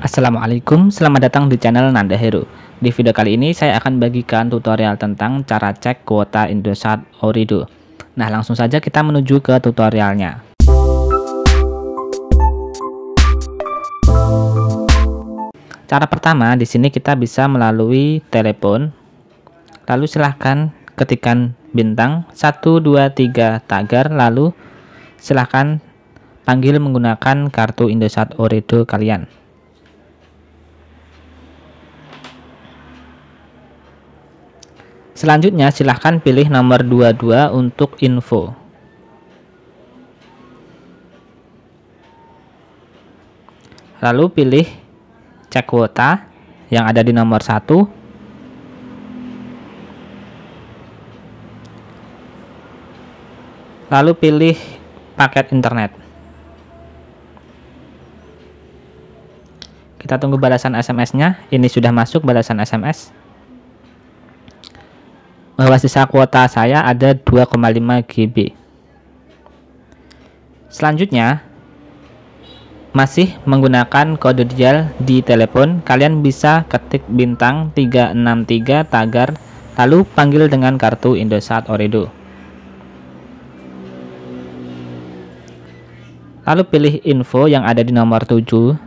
Assalamualaikum, selamat datang di channel Nanda Hero. Di video kali ini saya akan bagikan tutorial tentang cara cek kuota Indosat Ooredoo. Nah langsung saja kita menuju ke tutorialnya. Cara pertama di sini kita bisa melalui telepon. Lalu silahkan ketikkan bintang 123 tagar lalu silahkan panggil menggunakan kartu Indosat Ooredoo kalian. Selanjutnya silahkan pilih nomor 22 untuk info. Lalu pilih cek kuota yang ada di nomor 1. Lalu pilih paket internet. Kita tunggu balasan SMS-nya. Ini sudah masuk balasan SMS bahwa sisa kuota saya ada 2,5 GB. Selanjutnya, masih menggunakan kode dial di telepon, kalian bisa ketik bintang 363 tagar lalu panggil dengan kartu Indosat Oredo. Lalu pilih info yang ada di nomor 7.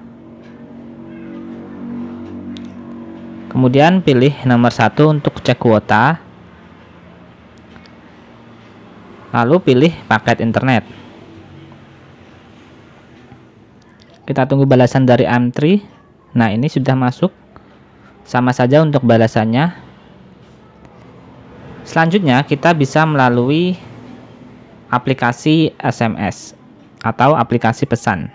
Kemudian pilih nomor 1 untuk cek kuota. lalu pilih paket internet kita tunggu balasan dari M3 nah ini sudah masuk sama saja untuk balasannya selanjutnya kita bisa melalui aplikasi SMS atau aplikasi pesan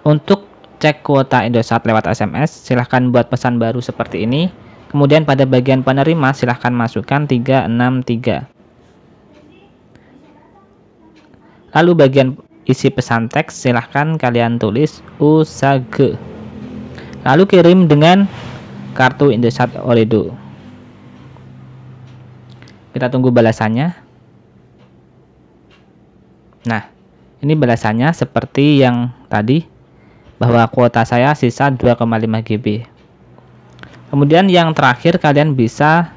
untuk cek kuota Indosat lewat SMS silahkan buat pesan baru seperti ini Kemudian pada bagian penerima silahkan masukkan 363. Lalu bagian isi pesan teks silahkan kalian tulis usage. Lalu kirim dengan kartu Indosat Orido. Kita tunggu balasannya. Nah, ini balasannya seperti yang tadi bahwa kuota saya sisa 2,5 GB. Kemudian yang terakhir kalian bisa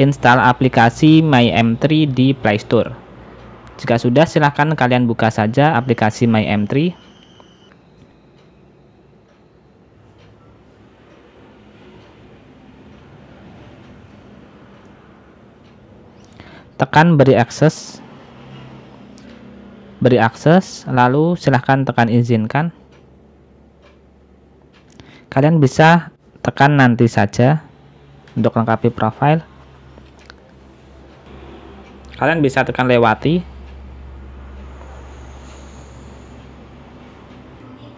install aplikasi MyM3 di Play Store. Jika sudah silahkan kalian buka saja aplikasi MyM3. Tekan beri akses. Beri akses, lalu silahkan tekan izinkan. Kalian bisa Tekan nanti saja untuk lengkapi profile. Kalian bisa tekan lewati.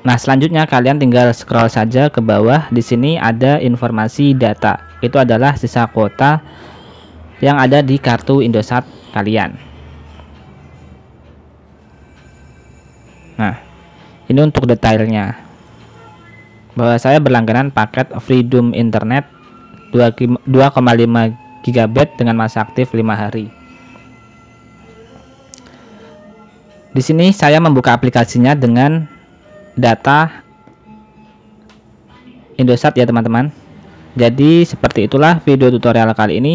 Nah, selanjutnya kalian tinggal scroll saja ke bawah. Di sini ada informasi data. Itu adalah sisa kuota yang ada di kartu Indosat kalian. Nah, ini untuk detailnya bahwa saya berlangganan paket Freedom Internet 2,5 GB dengan masa aktif 5 hari. Di sini saya membuka aplikasinya dengan data Indosat ya teman-teman. Jadi seperti itulah video tutorial kali ini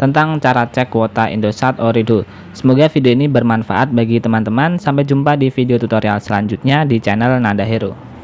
tentang cara cek kuota Indosat Orido. Semoga video ini bermanfaat bagi teman-teman. Sampai jumpa di video tutorial selanjutnya di channel Nanda Hero.